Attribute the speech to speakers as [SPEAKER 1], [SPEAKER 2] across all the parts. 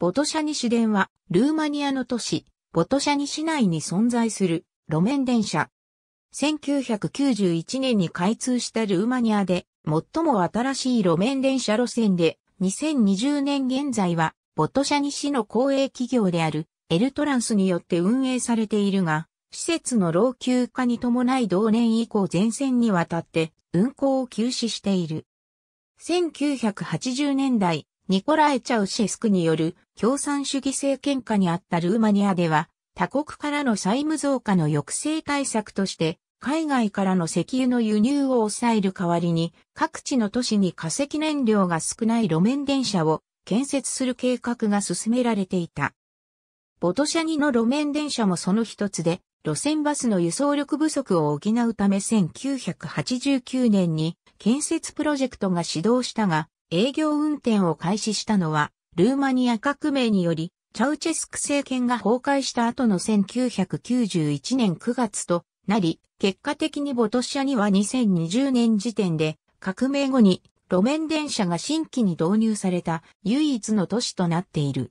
[SPEAKER 1] ボトシャニ市電は、ルーマニアの都市、ボトシャニ市内に存在する路面電車。1991年に開通したルーマニアで、最も新しい路面電車路線で、2020年現在は、ボトシャニ市の公営企業である、エルトランスによって運営されているが、施設の老朽化に伴い同年以降全線にわたって運行を休止している。1980年代、ニコラエ・チャウシェスクによる共産主義政権下にあったルーマニアでは、他国からの債務増加の抑制対策として、海外からの石油の輸入を抑える代わりに、各地の都市に化石燃料が少ない路面電車を建設する計画が進められていた。ボトシャニの路面電車もその一つで、路線バスの輸送力不足を補うため1989年に建設プロジェクトが始動したが、営業運転を開始したのは、ルーマニア革命により、チャウチェスク政権が崩壊した後の1991年9月となり、結果的にボトシアには2020年時点で、革命後に路面電車が新規に導入された唯一の都市となっている。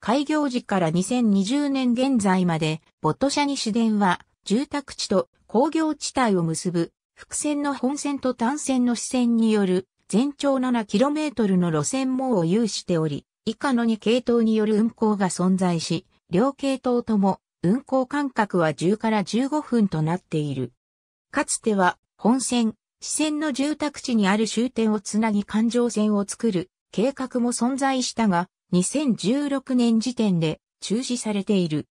[SPEAKER 1] 開業時から2020年現在まで、ボトシャニ市電は住宅地と工業地帯を結ぶ、複線の本線と単線の支線による全長 7km の路線網を有しており、以下の2系統による運行が存在し、両系統とも運行間隔は10から15分となっている。かつては本線、支線の住宅地にある終点をつなぎ環状線を作る計画も存在したが、2016年時点で中止されている。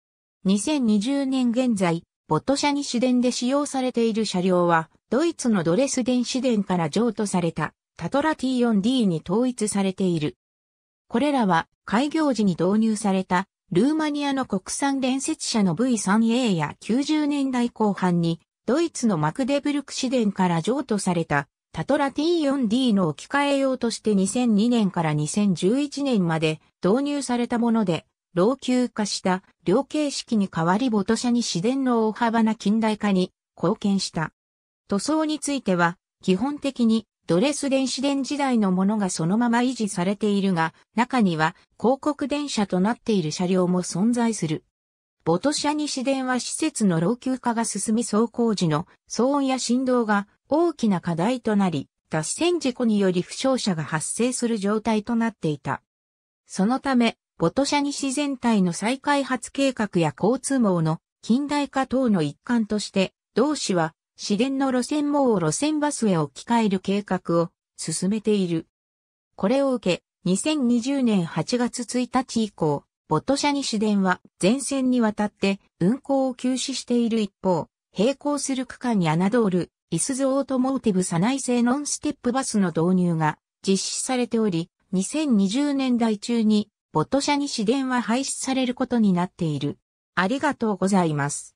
[SPEAKER 1] 2020年現在、ボトシャニ市電で使用されている車両は、ドイツのドレス電子市電から譲渡されたタトラ T4D に統一されている。これらは開業時に導入されたルーマニアの国産連接車の V3A や90年代後半にドイツのマクデブルク市電から譲渡されたタトラ T4D の置き換え用として2002年から2011年まで導入されたもので、老朽化した両形式に代わりボト車に市電の大幅な近代化に貢献した。塗装については、基本的にドレス電子電時代のものがそのまま維持されているが、中には広告電車となっている車両も存在する。ボトシャ西電は施設の老朽化が進み走行時の騒音や振動が大きな課題となり、脱線事故により負傷者が発生する状態となっていた。そのため、ボトシャ西全体の再開発計画や交通網の近代化等の一環として、同市は市電の路線網を路線バスへ置き換える計画を進めている。これを受け、2020年8月1日以降、ボトシャニ市電は全線にわたって運行を休止している一方、並行する区間に通る、イスズオートモーティブ社内製ノンステップバスの導入が実施されており、2020年代中にボトシャニ市電は廃止されることになっている。ありがとうございます。